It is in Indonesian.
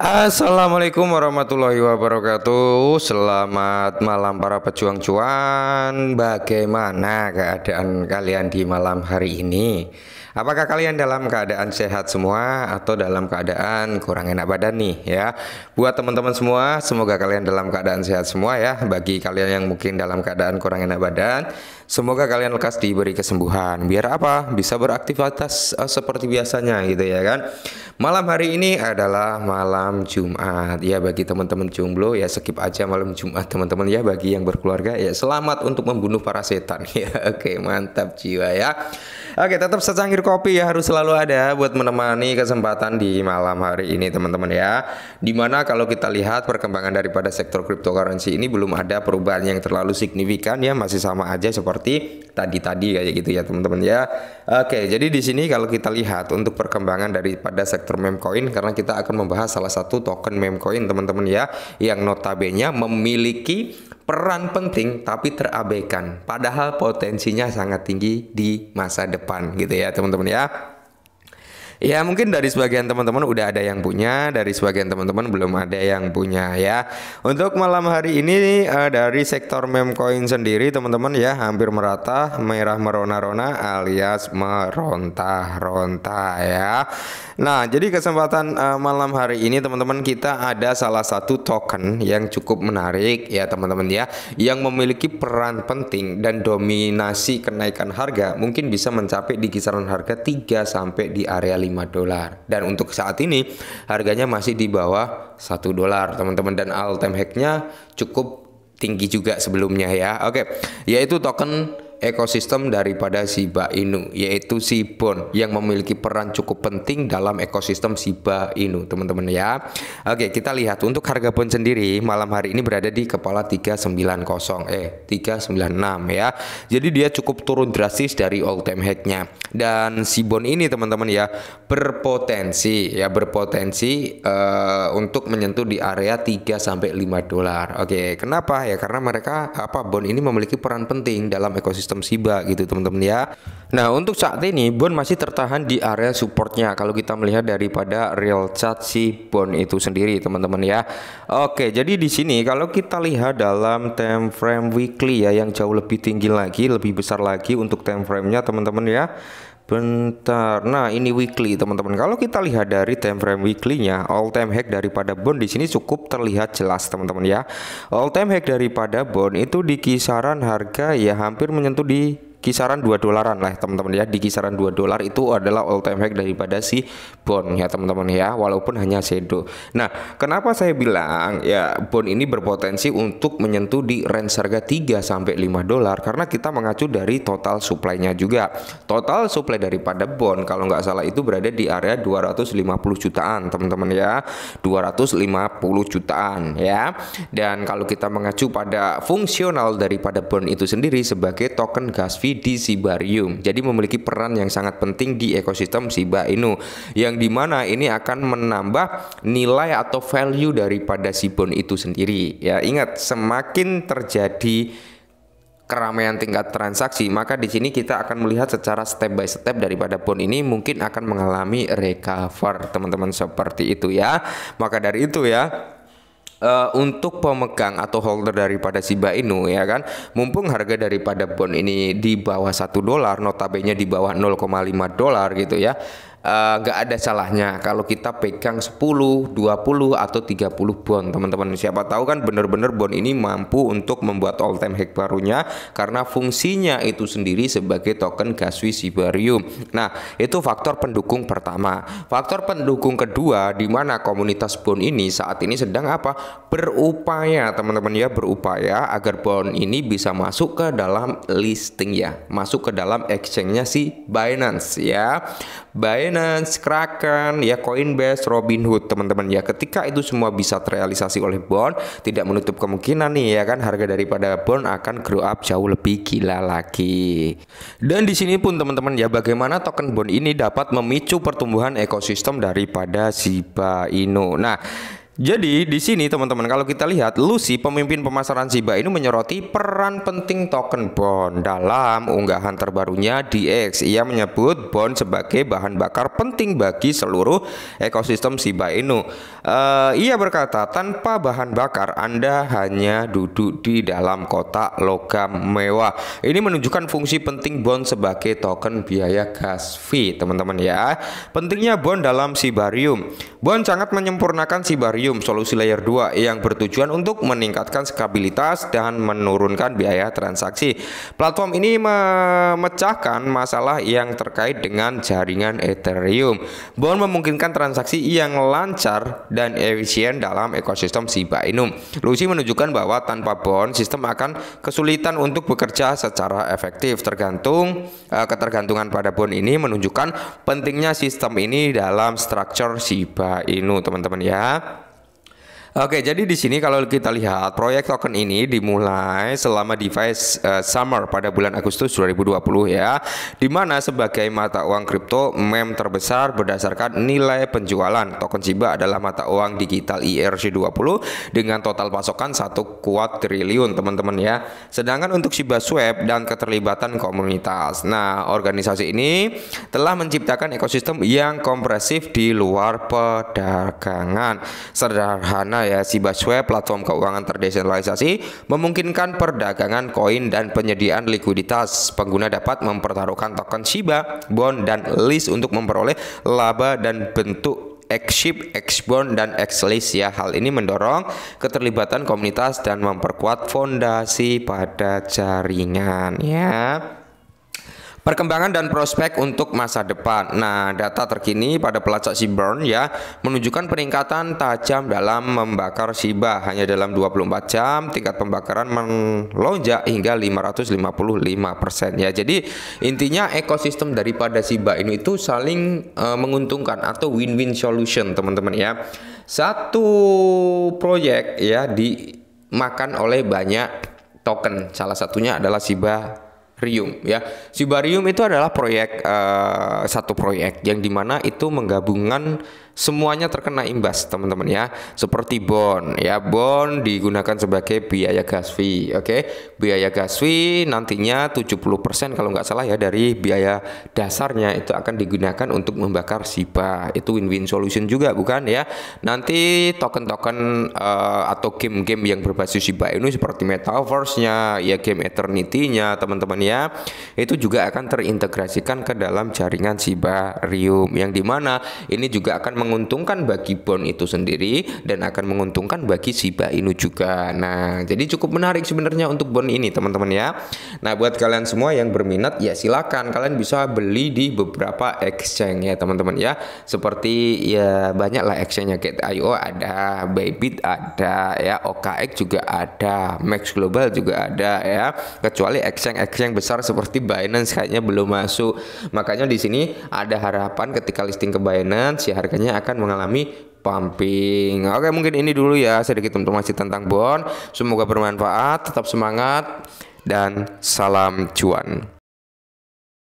Assalamualaikum warahmatullahi wabarakatuh Selamat malam para pejuang cuan Bagaimana keadaan kalian di malam hari ini Apakah kalian dalam keadaan sehat semua atau dalam keadaan kurang enak badan nih ya? Buat teman-teman semua, semoga kalian dalam keadaan sehat semua ya. Bagi kalian yang mungkin dalam keadaan kurang enak badan, semoga kalian lekas diberi kesembuhan. Biar apa? Bisa beraktivitas uh, seperti biasanya gitu ya kan. Malam hari ini adalah malam Jumat. Ya bagi teman-teman jomblo ya skip aja malam Jumat teman-teman ya bagi yang berkeluarga ya selamat untuk membunuh para setan ya. Oke, mantap jiwa ya. Oke, tetap secangkir kopi ya harus selalu ada buat menemani kesempatan di malam hari ini teman-teman ya. Dimana kalau kita lihat perkembangan daripada sektor cryptocurrency ini belum ada perubahan yang terlalu signifikan ya, masih sama aja seperti tadi-tadi kayak gitu ya teman-teman ya. Oke, jadi di sini kalau kita lihat untuk perkembangan daripada sektor memcoin karena kita akan membahas salah satu token memcoin teman-teman ya yang notabene memiliki peran penting tapi terabaikan padahal potensinya sangat tinggi di masa depan gitu ya teman-teman ya Ya mungkin dari sebagian teman-teman udah ada yang punya, dari sebagian teman-teman belum ada yang punya ya. Untuk malam hari ini uh, dari sektor memcoin sendiri teman-teman ya hampir merata, merah merona-rona alias meronta-ronta ya. Nah jadi kesempatan uh, malam hari ini teman-teman kita ada salah satu token yang cukup menarik ya teman-teman ya, yang memiliki peran penting dan dominasi kenaikan harga mungkin bisa mencapai di kisaran harga 3 sampai di area dolar dan untuk saat ini harganya masih di bawah 1 dolar teman-teman dan all time hacknya cukup tinggi juga sebelumnya ya oke yaitu token ekosistem daripada Shiba Inu yaitu Sibon yang memiliki peran cukup penting dalam ekosistem Shiba Inu teman-teman ya Oke kita lihat untuk harga pun sendiri malam hari ini berada di kepala 390 eh 396 ya jadi dia cukup turun drastis dari all time high-nya dan Sibon ini teman-teman ya berpotensi ya berpotensi uh, untuk menyentuh di area 3 sampai 5 dolar Oke kenapa ya karena mereka apa bon ini memiliki peran penting dalam ekosistem sistem SIBA gitu teman-teman ya. Nah untuk saat ini bond masih tertahan di area supportnya kalau kita melihat daripada real chart si bond itu sendiri teman-teman ya. Oke jadi di sini kalau kita lihat dalam time frame weekly ya yang jauh lebih tinggi lagi lebih besar lagi untuk time frame nya teman-teman ya. Bentar. Nah, ini weekly, teman-teman. Kalau kita lihat dari time frame weekly-nya, all time hack daripada bond di sini cukup terlihat jelas, teman-teman ya. All time hack daripada bond itu di kisaran harga ya hampir menyentuh di kisaran 2 dolaran lah teman-teman ya di kisaran 2 dolar itu adalah all time high daripada si bond ya teman-teman ya walaupun hanya sedo. nah kenapa saya bilang ya bond ini berpotensi untuk menyentuh di range harga 3 sampai 5 dolar karena kita mengacu dari total supply-nya juga total supply daripada bond kalau nggak salah itu berada di area 250 jutaan teman-teman ya 250 jutaan ya dan kalau kita mengacu pada fungsional daripada bond itu sendiri sebagai token gas fee di Sibarium. Jadi memiliki peran yang sangat penting di ekosistem Shiba Inu yang dimana ini akan menambah nilai atau value daripada Sibon itu sendiri. Ya ingat semakin terjadi keramaian tingkat transaksi, maka di sini kita akan melihat secara step by step daripada pun ini mungkin akan mengalami recover, teman-teman seperti itu ya. Maka dari itu ya, uh, untuk pemegang atau holder daripada Shiba Inu ya kan mumpung harga daripada bond ini di bawah satu dolar notabene di bawah 0,5 dolar gitu ya Eh, nggak uh, ada salahnya kalau kita pegang 10, 20 atau 30 bond teman-teman. Siapa tahu kan benar-benar bond ini mampu untuk membuat all time high barunya karena fungsinya itu sendiri sebagai token gaswi sibarium. Nah, itu faktor pendukung pertama. Faktor pendukung kedua di mana komunitas bond ini saat ini sedang apa? berupaya teman-teman ya berupaya agar bond ini bisa masuk ke dalam listing ya, masuk ke dalam exchange-nya si Binance ya. Binance Binance, Kraken, ya Coinbase, Robinhood teman-teman ya. Ketika itu semua bisa terrealisasi oleh bond, tidak menutup kemungkinan nih ya kan harga daripada bond akan grow up jauh lebih gila lagi. Dan di sini pun teman-teman ya bagaimana token bond ini dapat memicu pertumbuhan ekosistem daripada Shiba Inu. Nah, jadi di sini teman-teman kalau kita lihat Lucy pemimpin pemasaran Shiba ini menyoroti peran penting token bond dalam unggahan terbarunya DX. Ia menyebut bond sebagai bahan bakar penting bagi seluruh ekosistem Shiba Inu. Uh, ia berkata tanpa bahan bakar Anda hanya duduk di dalam kotak logam mewah. Ini menunjukkan fungsi penting bond sebagai token biaya gas fee teman-teman ya. Pentingnya bond dalam Sibarium. Bond sangat menyempurnakan Sibarium medium solusi layer 2 yang bertujuan untuk meningkatkan skabilitas dan menurunkan biaya transaksi. Platform ini memecahkan masalah yang terkait dengan jaringan Ethereum. Bond memungkinkan transaksi yang lancar dan efisien dalam ekosistem Shiba Inu. Lucy menunjukkan bahwa tanpa bond, sistem akan kesulitan untuk bekerja secara efektif tergantung eh, ketergantungan pada bond ini menunjukkan pentingnya sistem ini dalam struktur Shiba Inu, teman-teman ya. Oke, jadi di sini kalau kita lihat proyek token ini dimulai selama device uh, summer pada bulan Agustus 2020 ya, di mana sebagai mata uang kripto mem terbesar berdasarkan nilai penjualan. Token Shiba adalah mata uang digital erc 20 dengan total pasokan satu kuat triliun, teman-teman ya. Sedangkan untuk Shiba Swap dan keterlibatan komunitas. Nah, organisasi ini telah menciptakan ekosistem yang kompresif di luar perdagangan. Sederhana ya si platform keuangan terdesentralisasi memungkinkan perdagangan koin dan penyediaan likuiditas. Pengguna dapat mempertaruhkan token Shiba, bond dan list untuk memperoleh laba dan bentuk Exship, Xbond, dan Exlist ya. Hal ini mendorong keterlibatan komunitas dan memperkuat fondasi pada jaringan ya. Perkembangan dan prospek untuk masa depan. Nah, data terkini pada pelacak Siburn ya menunjukkan peningkatan tajam dalam membakar Shiba. Hanya dalam 24 jam tingkat pembakaran melonjak hingga 555% ya. Jadi intinya ekosistem daripada Shiba ini itu saling uh, menguntungkan atau win-win solution teman-teman ya. Satu proyek ya dimakan oleh banyak token. Salah satunya adalah Shiba Rium ya. Sibarium itu adalah proyek uh, satu proyek yang dimana itu menggabungkan semuanya terkena imbas teman-teman ya seperti bond ya bond digunakan sebagai biaya gas fee oke okay? biaya gas fee nantinya 70% kalau nggak salah ya dari biaya dasarnya itu akan digunakan untuk membakar siba itu win-win solution juga bukan ya nanti token-token uh, atau game-game yang berbasis siba ini seperti metaverse-nya ya game eternity-nya teman-teman ya itu juga akan terintegrasikan ke dalam jaringan siba Rium yang dimana ini juga akan meng menguntungkan bagi bond itu sendiri dan akan menguntungkan bagi Shiba Inu juga. Nah, jadi cukup menarik sebenarnya untuk bond ini, teman-teman ya. Nah, buat kalian semua yang berminat ya silakan kalian bisa beli di beberapa exchange ya, teman-teman ya. Seperti ya banyak lah exchange-nya kayak IO ada, Bybit ada ya, OKX juga ada, Max Global juga ada ya. Kecuali exchange-exchange besar seperti Binance kayaknya belum masuk. Makanya di sini ada harapan ketika listing ke Binance ya harganya biasanya akan mengalami pumping. Oke, mungkin ini dulu ya sedikit informasi tentang bond. Semoga bermanfaat, tetap semangat dan salam cuan.